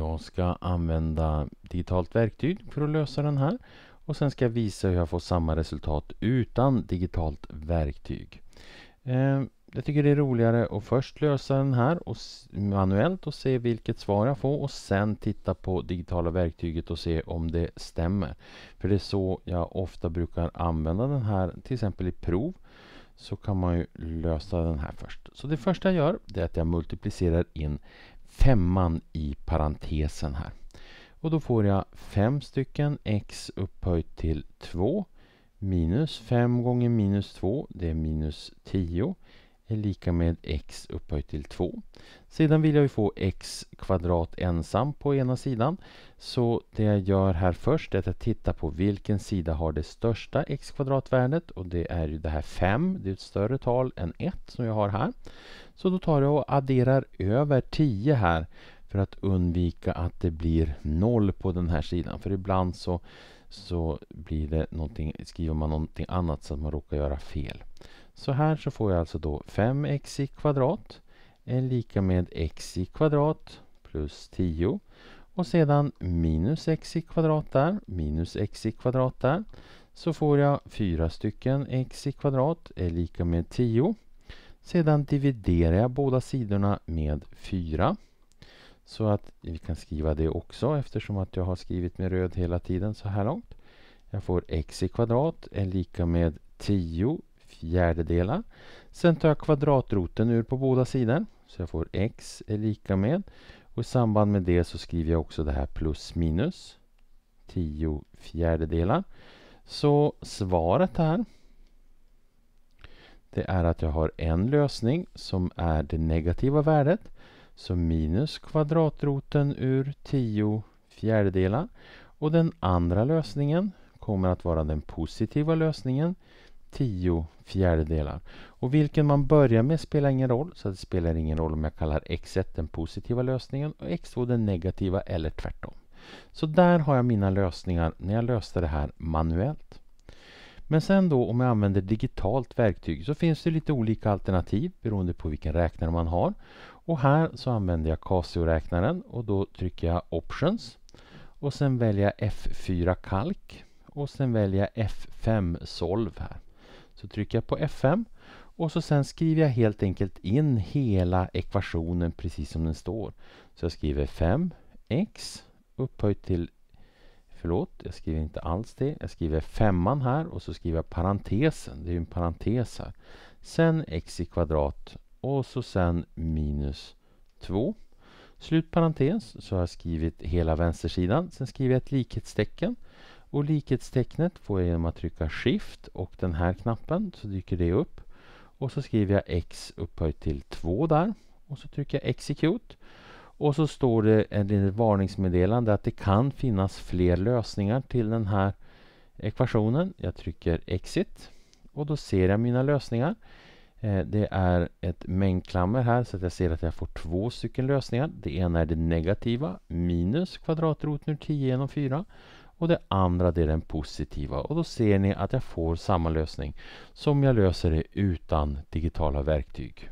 Jag ska använda digitalt verktyg för att lösa den här. Och sen ska jag visa hur jag får samma resultat utan digitalt verktyg. Eh, jag tycker det är roligare att först lösa den här och manuellt och se vilket svar jag får och sen titta på digitala verktyget och se om det stämmer. För det är så jag ofta brukar använda den här till exempel i prov så kan man ju lösa den här först. Så det första jag gör är att jag multiplicerar in femman i parentesen här. Och då får jag 5 stycken x upphöjt till 2 minus 5 gånger minus 2, det är minus 10 är lika med x upphöjt till 2. Sedan vill jag ju få x kvadrat ensam på ena sidan. Så det jag gör här först är att jag tittar på vilken sida har det största x kvadratvärdet och det är ju det här 5, det är ett större tal än 1 som jag har här. Så då tar jag och adderar över 10 här för att undvika att det blir 0 på den här sidan. För ibland så, så blir det någonting, skriver man någonting annat så att man råkar göra fel. Så här så får jag alltså då 5x i kvadrat är lika med x i kvadrat plus 10 och sedan minus x i kvadrat där, minus x i kvadrat där så får jag fyra stycken x i kvadrat är lika med 10 sedan dividerar jag båda sidorna med 4 så att vi kan skriva det också eftersom att jag har skrivit med röd hela tiden så här långt. Jag får x i kvadrat är lika med 10 fjärdedelar. Sen tar jag kvadratroten ur på båda sidor. Så jag får x är lika med. Och i samband med det så skriver jag också det här plus minus 10 fjärdedelar. Så svaret här det är att jag har en lösning som är det negativa värdet. Så minus kvadratroten ur 10 fjärdedelar. Och den andra lösningen kommer att vara den positiva lösningen. 10 fjärdedelar. Och vilken man börjar med spelar ingen roll, så det spelar ingen roll om jag kallar x1 den positiva lösningen och x2 den negativa eller tvärtom. Så där har jag mina lösningar när jag löste det här manuellt. Men sen då om jag använder digitalt verktyg så finns det lite olika alternativ beroende på vilken räknare man har. Och här så använder jag Casio-räknaren och då trycker jag Options. Och sen väljer jag F4 Kalk och sen väljer jag F5 Solv här. Så trycker jag på F5 och så sen skriver jag helt enkelt in hela ekvationen precis som den står. Så jag skriver 5x upphöjt till Förlåt, jag skriver inte alls det. Jag skriver femman här och så skriver jag parentesen. Det är ju en parentes här. Sen x i kvadrat och så sen minus 2. Slut parentes, så har jag skrivit hela vänstersidan. Sen skriver jag ett likhetstecken och likhetstecknet får jag genom att trycka Shift och den här knappen så dyker det upp. Och så skriver jag X upphöjt till 2 där och så trycker jag Execute. Och så står det ett litet varningsmeddelande att det kan finnas fler lösningar till den här ekvationen. Jag trycker Exit och då ser jag mina lösningar. Eh, det är ett mängdklammer här så att jag ser att jag får två stycken lösningar. Det ena är det negativa, minus kvadratroten ur 10 genom 4 och det andra det är den positiva och då ser ni att jag får samma lösning som jag löser det utan digitala verktyg.